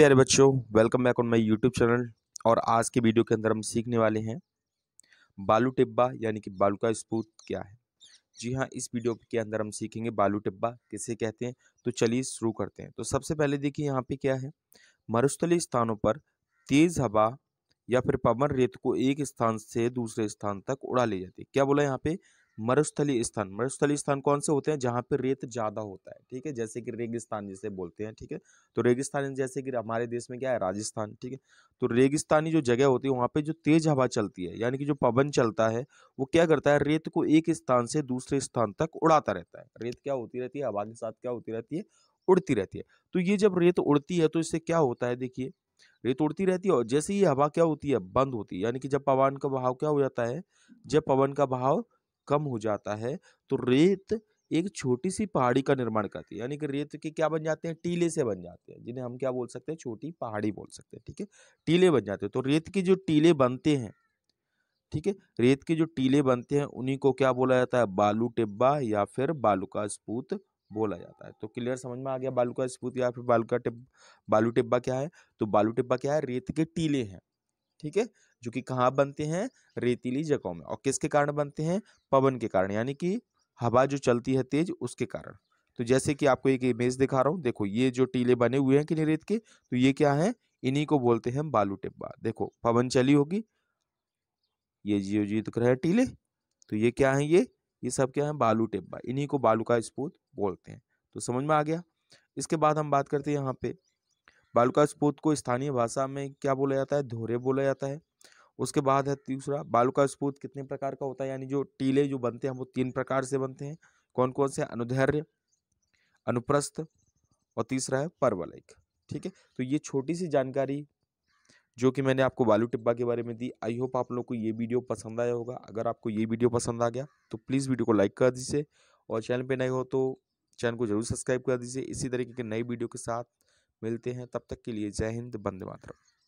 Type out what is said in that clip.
प्यारे बच्चों welcome back on my YouTube channel और आज के वीडियो के अंदर हम सीखने वाले हैं बालू टिब्बा यानी कि बालू का स्पूत क्या है जी हाँ इस वीडियो के अंदर हम सीखेंगे बालू टिब्बा किसे कहते हैं तो चलिए शुरू करते हैं तो सबसे पहले देखिए यहाँ पे क्या है मरुस्थली स्थानों पर तेज़ हवा या फिर पवन रेत को एक स्थान से दूसरे स्थान तक उड़ा ले जाती है क्या बोला यहाँ पे मरुस्थली स्थान मरुस्थली स्थान कौन से होते हैं जहाँ पे रेत ज़्यादा होता है ठीक है जैसे कि रेगिस्तान जिसे बोलते हैं ठीक है तो रेगिस्तान जैसे कि हमारे देश में क्या है राजस्थान ठीक है तो रेगिस्तानी जो जगह होती है वहाँ पे जो तेज़ हवा चलती है यानी कि जो पवन चलता है वो क्या करता है रेत को एक स्थान से दूसरे स्थान तक उड़ाता रहता है रेत क्या होती रहती है हवा के साथ क्या होती रहती है उड़ती रहती है तो ये जब रेत उड़ती है तो इससे क्या होता है देखिए रेत उड़ती रहती है और जैसे ही हवा क्या होती है बंद होती है यानी कि जब पवन का बहाव क्या हो जाता है जब पवन का बहाव कम हो जाता है तो रेत एक छोटी सी पहाड़ी का निर्माण करती है यानी कि रेत के क्या बन जाते हैं टीले से बन जाते हैं जिन्हें हम क्या बोल सकते हैं छोटी पहाड़ी बोल सकते हैं ठीक है टीले बन जाते हैं तो रेत के जो टीले बनते हैं ठीक है रेत के जो टीले बनते हैं उन्हीं को क्या बोला जाता है बालू टिब्बा या फिर बालू का स्पूत बोला जाता है तो क्लियर समझ में आ गया बालू का स्पूत या फिर बालू का टिब बालू टिब्बा क्या है तो बालू टिब्बा क्या है रेत के टीले हैं ठीक है जो कि कहाँ बनते हैं रेतीली जगहों में और किसके कारण बनते हैं पवन के कारण यानी कि हवा जो चलती है तेज उसके कारण तो जैसे कि आपको एक इमेज दिखा रहा हूँ देखो ये जो टीले बने हुए हैं किन्हीं रेत के तो ये क्या है इन्हीं को बोलते हैं बालू टिब्बा देखो पवन चली होगी ये जियो जी दिख टीले तो ये क्या है ये ये सब क्या है बालू टिब्बा इन्हीं को बालू का स्पूत बोलते हैं तो समझ में आ गया इसके बाद हम बात करते हैं यहाँ पे बालुका स्पोत को स्थानीय भाषा में क्या बोला जाता है धोरे बोला जाता है उसके बाद है तीसरा बालुका स्पोत कितने प्रकार का होता है यानी जो टीले जो बनते हैं वो तीन प्रकार से बनते हैं कौन कौन से अनुधैर्य अनुप्रस्थ और तीसरा है परवलयिक ठीक है तो ये छोटी सी जानकारी जो कि मैंने आपको बालू टिब्बा के बारे में दी आई होप आप लोग को ये वीडियो पसंद आया होगा अगर आपको ये वीडियो पसंद आ गया तो प्लीज़ वीडियो को लाइक कर दीजिए और चैनल पे नए हो तो चैनल को जरूर सब्सक्राइब कर दीजिए इसी तरीके के नई वीडियो के साथ मिलते हैं तब तक के लिए जय हिंद बंदे मातरम